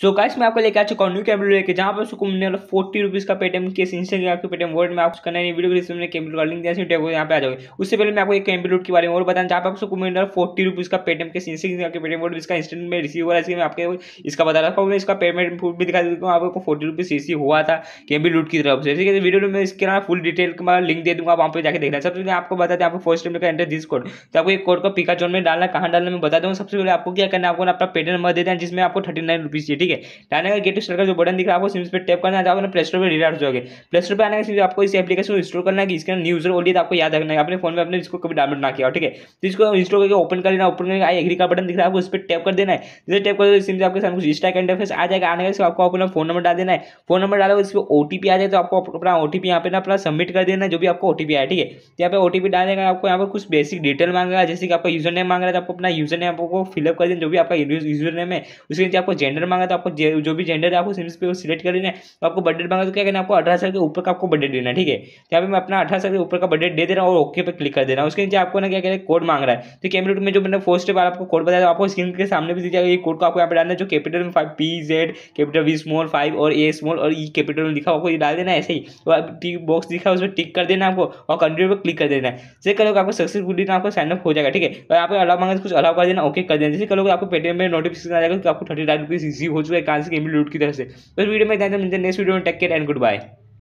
so guys मैं आपको लेके आ चुका हूँ न्यू कैमरे लेके जहाँ पर उसको मिलने वाला फोर्टी रुपीज़ का पेटीएम केस इंस्टेंट आपके पेटीएम वर्ड में आपको करना है वीडियो डिस्क्रिप्शन में कैमरे का लिंक दिया है टैगो यहाँ पे आ जाओगे उससे पहले मैं आपको एक कैमरे लूट के बारे में और बताऊँ जहाँ पर आपको मिलने वाला फोर्टी रुपीज़ का पेटीएम केस इंस्टेंट आपके पेटीएम वर्ड इसका इंस्टेंट में रिसीव हुआ इसलिए मैं आपके इसका बता रहा हूँ मैं इसका पेमेंट प्रूफ भी दिखा देता हूँ आपको फोर्टी रुपीज़ रिसीव हुआ था कैमरे लूट की तरफ से ठीक है वीडियो तो में इसके ना फुल डिटेल का लिंक दे दूँगा आप वहाँ पर जाकर देखना सबसे पहले आपको बताते हैं आपको फर्स्ट टाइम का एंटर दिस कोड तो आपको एक कोड का पिका जोन में डालना कहाँ डालना मैं बता दूँ सबसे पहले आपको क्या करना है आपको अपना पेटीएम नंबर दे देना जिसमें आपको थर्टी नाइन रुपीज़ ठीक है डायना का गेट स्टार्ट का जो बटन दिख रहा है आपको सिम्स पर टैप करना है आप प्ले स्टोर पर रिडायरेक्ट हो जाओगे प्ले स्टोर पर आने का आपको इस एप्लीकेशन को इंस्टॉल करना है कि इसका न्यू यूजर ओडी आपको याद रखना है अपने फोन में अपने इसको कभी डाउनलोड ना किया ठीक है तो इसको इंस्टॉल करके ओपन कर लेना ओपन करके आई एग्री का बटन दिख रहा है आपको उस पर टैप कर देना है जैसे टैप कर सिम से आपके सामने कुछ इंस्टा कैंड आ जाएगा आने का आपको अपना फोन नंबर डाल देना है फोन नंबर डालो उस पर ओ आ जाए तो आपको अपना ओ यहाँ पे ना अपना सबमिट कर देना है जो भी आपको ओ आया ठीक है तो यहाँ पर ओ डालेगा आपको यहाँ पर कुछ बेसिक डिटेल मांगेगा जैसे कि आपका यूजर नेम मांग रहा है तो आपको अपना यूजर नेम आपको फिलअप कर देना जो भी आपका यूजर नेम है उसके नीचे आपको जेंडर मांगा तो आपको जो भी जेंडर है आपको सिम्स पे सिलेक्ट कर लेना है तो आपको बजट मांगा तो क्या करना आपको अठारह साल के ऊपर का आपको बजट देना ठीक है तो यहाँ पे मैं अपना अठारह साल के ऊपर का बजट दे दे रहा हूँ और ओके पे क्लिक कर देना उसके नीचे आपको ना क्या कहते हैं कोड मांग रहा है तो कैमरे में जो मैंने फर्स्ट बार आपको कोड बताया आपको स्क्रीन के सामने भी दीजिएगा ये कोड को आपको यहाँ पर डालना है जो कैपिटल में five P Z capital V small five और ए स्मॉल और ई कैपिटल में लिखा आपको ये डाल देना ऐसे ही और टिक बॉक्स दिखा उसमें टिक कर देना आपको और कंट्री पर क्लिक कर देना है जैसे करोगे आपको सक्सेसफुली ना आपको साइनअप हो जाएगा ठीक है और यहाँ अलाव मांगा तो कुछ अलाव कर देना ओके कर देना जैसे करोगे आपको पेटीएम में नोटिफिकेशन आ जाएगा तो आपको थर्टी नाइन रुपीज़ इजी हो चुका है कांसी के लूट की तरफ से उस वीडियो में नेक्स्ट वीडियो में take care and good bye